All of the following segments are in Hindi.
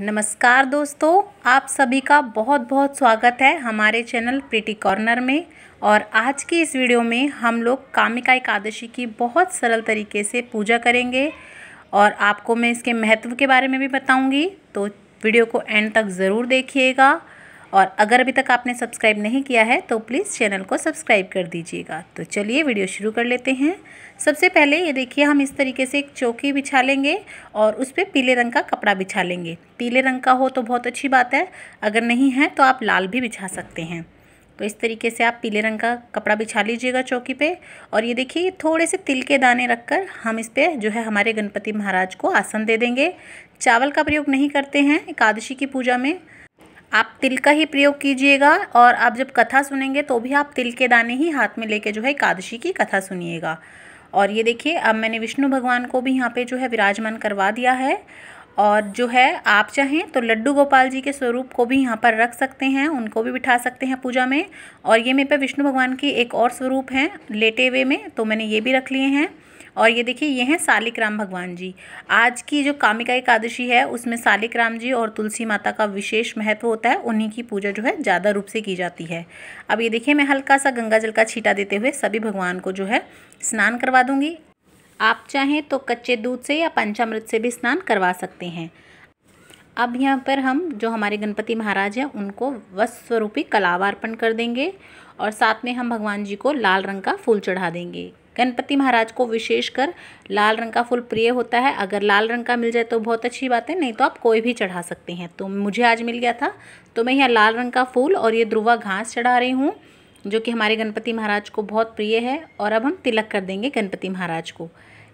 नमस्कार दोस्तों आप सभी का बहुत बहुत स्वागत है हमारे चैनल प्रिटी कॉर्नर में और आज की इस वीडियो में हम लोग कामिका एकादशी की बहुत सरल तरीके से पूजा करेंगे और आपको मैं इसके महत्व के बारे में भी बताऊंगी तो वीडियो को एंड तक ज़रूर देखिएगा और अगर अभी तक आपने सब्सक्राइब नहीं किया है तो प्लीज़ चैनल को सब्सक्राइब कर दीजिएगा तो चलिए वीडियो शुरू कर लेते हैं सबसे पहले ये देखिए हम इस तरीके से एक चौकी बिछा लेंगे और उस पर पीले रंग का कपड़ा बिछा लेंगे पीले रंग का हो तो बहुत अच्छी बात है अगर नहीं है तो आप लाल भी बिछा सकते हैं तो इस तरीके से आप पीले रंग का कपड़ा बिछा लीजिएगा चौकी पे और ये देखिए थोड़े से तिल के दाने रखकर हम इस पर जो है हमारे गणपति महाराज को आसन दे देंगे चावल का प्रयोग नहीं करते हैं एकादशी की पूजा में आप तिल का ही प्रयोग कीजिएगा और आप जब कथा सुनेंगे तो भी आप तिल के दाने ही हाथ में लेके जो है एकादशी की कथा सुनिएगा और ये देखिए अब मैंने विष्णु भगवान को भी यहाँ पे जो है विराजमान करवा दिया है और जो है आप चाहें तो लड्डू गोपाल जी के स्वरूप को भी यहाँ पर रख सकते हैं उनको भी बिठा सकते हैं पूजा में और ये मेरे पे विष्णु भगवान की एक और स्वरूप हैं लेटे हुए में तो मैंने ये भी रख लिए हैं और ये देखिए ये हैं सालिक राम भगवान जी आज की जो कामिका एकादशी है उसमें सालिक राम जी और तुलसी माता का विशेष महत्व होता है उन्हीं की पूजा जो है ज़्यादा रूप से की जाती है अब ये देखिए मैं हल्का सा गंगा जल का छीटा देते हुए सभी भगवान को जो है स्नान करवा दूँगी आप चाहें तो कच्चे दूध से या पंचामृत से भी स्नान करवा सकते हैं अब यहाँ पर हम जो हमारे गणपति महाराज हैं उनको वस्वरूपी कलावा अर्पण कर देंगे और साथ में हम भगवान जी को लाल रंग का फूल चढ़ा देंगे गणपति महाराज को विशेषकर लाल रंग का फूल प्रिय होता है अगर लाल रंग का मिल जाए तो बहुत अच्छी बात है नहीं तो आप कोई भी चढ़ा सकते हैं तो मुझे आज मिल गया था तो मैं यहाँ लाल रंग का फूल और ये ध्रुवा घास चढ़ा रही हूँ जो कि हमारे गणपति महाराज को बहुत प्रिय है और अब हम तिलक कर देंगे गणपति महाराज को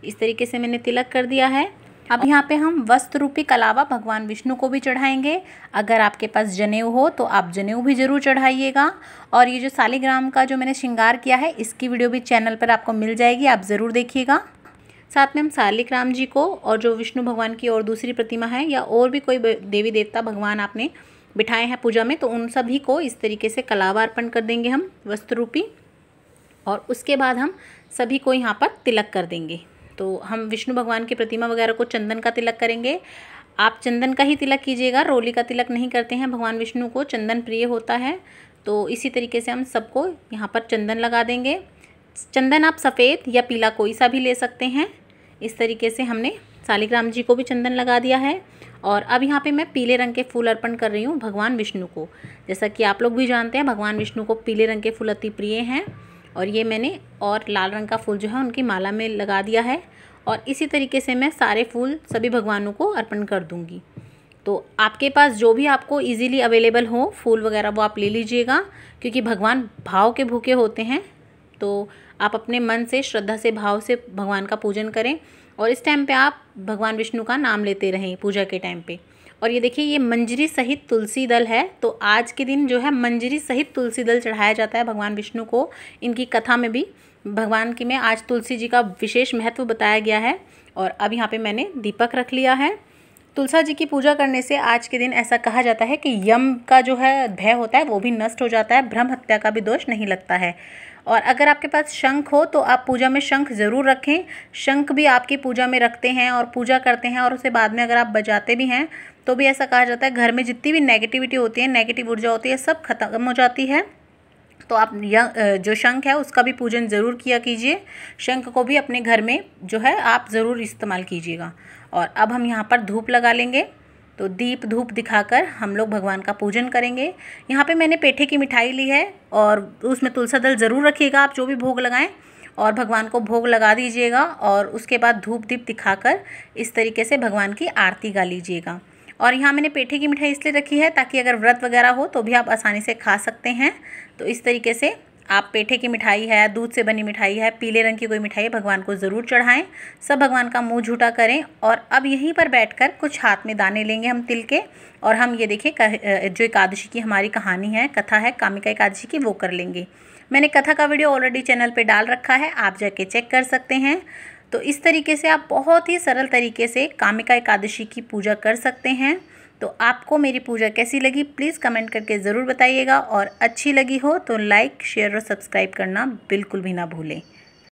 इस तरीके से मैंने तिलक कर दिया है अब यहाँ पे हम वस्त्र रूपी कलावा भगवान विष्णु को भी चढ़ाएंगे अगर आपके पास जनेऊ हो तो आप जनेऊ भी ज़रूर चढ़ाइएगा और ये जो सालीग्राम का जो मैंने श्रृंगार किया है इसकी वीडियो भी चैनल पर आपको मिल जाएगी आप ज़रूर देखिएगा साथ में हम सालिक राम जी को और जो विष्णु भगवान की और दूसरी प्रतिमा है या और भी कोई देवी देवता भगवान आपने बिठाए हैं पूजा में तो उन सभी को इस तरीके से कलावा अर्पण कर देंगे हम वस्त्र रूपी और उसके बाद हम सभी को यहाँ पर तिलक कर देंगे तो हम विष्णु भगवान की प्रतिमा वगैरह को चंदन का तिलक करेंगे आप चंदन का ही तिलक कीजिएगा रोली का तिलक नहीं करते हैं भगवान विष्णु को चंदन प्रिय होता है तो इसी तरीके से हम सबको यहाँ पर चंदन लगा देंगे चंदन आप सफ़ेद या पीला कोई सा भी ले सकते हैं इस तरीके से हमने शालिग्राम जी को भी चंदन लगा दिया है और अब यहाँ पे मैं पीले रंग के फूल अर्पण कर रही हूँ भगवान विष्णु को जैसा कि आप लोग भी जानते हैं भगवान विष्णु को पीले रंग के फूल अति प्रिय हैं और ये मैंने और लाल रंग का फूल जो है उनकी माला में लगा दिया है और इसी तरीके से मैं सारे फूल सभी भगवानों को अर्पण कर दूँगी तो आपके पास जो भी आपको इजीली अवेलेबल हो फूल वगैरह वो आप ले लीजिएगा क्योंकि भगवान भाव के भूखे होते हैं तो आप अपने मन से श्रद्धा से भाव से भगवान का पूजन करें और इस टाइम पे आप भगवान विष्णु का नाम लेते रहें पूजा के टाइम पर और ये देखिए ये मंजरी सहित तुलसी दल है तो आज के दिन जो है मंजरी सहित तुलसी दल चढ़ाया जाता है भगवान विष्णु को इनकी कथा में भी भगवान की में आज तुलसी जी का विशेष महत्व बताया गया है और अब यहाँ पे मैंने दीपक रख लिया है तुलसा जी की पूजा करने से आज के दिन ऐसा कहा जाता है कि यम का जो है भय होता है वो भी नष्ट हो जाता है भ्रम हत्या का भी दोष नहीं लगता है और अगर आपके पास शंख हो तो आप पूजा में शंख ज़रूर रखें शंख भी आपकी पूजा में रखते हैं और पूजा करते हैं और उसे बाद में अगर आप बजाते भी हैं तो भी ऐसा कहा जाता है घर में जितनी भी नेगेटिविटी होती है नेगेटिव ऊर्जा होती है सब खत्म हो जाती है तो आप जो शंख है उसका भी पूजन ज़रूर किया कीजिए शंख को भी अपने घर में जो है आप ज़रूर इस्तेमाल कीजिएगा और अब हम यहाँ पर धूप लगा लेंगे तो दीप धूप दिखाकर हम लोग भगवान का पूजन करेंगे यहाँ पे मैंने पेठे की मिठाई ली है और उसमें तुलसा दल ज़रूर रखिएगा आप जो भी भोग लगाएं और भगवान को भोग लगा दीजिएगा और उसके बाद धूप दीप दिखाकर इस तरीके से भगवान की आरती गा लीजिएगा और यहाँ मैंने पेठे की मिठाई इसलिए रखी है ताकि अगर व्रत वगैरह हो तो भी आप आसानी से खा सकते हैं तो इस तरीके से आप पेठे की मिठाई है दूध से बनी मिठाई है पीले रंग की कोई मिठाई भगवान को ज़रूर चढ़ाएं सब भगवान का मुंह झूठा करें और अब यहीं पर बैठकर कुछ हाथ में दाने लेंगे हम तिल के और हम ये देखें जो एकादशी की हमारी कहानी है कथा है कामिका एकादशी की वो कर लेंगे मैंने कथा का वीडियो ऑलरेडी चैनल पर डाल रखा है आप जाके चेक कर सकते हैं तो इस तरीके से आप बहुत ही सरल तरीके से कामिका एकादशी की पूजा कर सकते हैं तो आपको मेरी पूजा कैसी लगी प्लीज़ कमेंट करके ज़रूर बताइएगा और अच्छी लगी हो तो लाइक शेयर और सब्सक्राइब करना बिल्कुल भी ना भूलें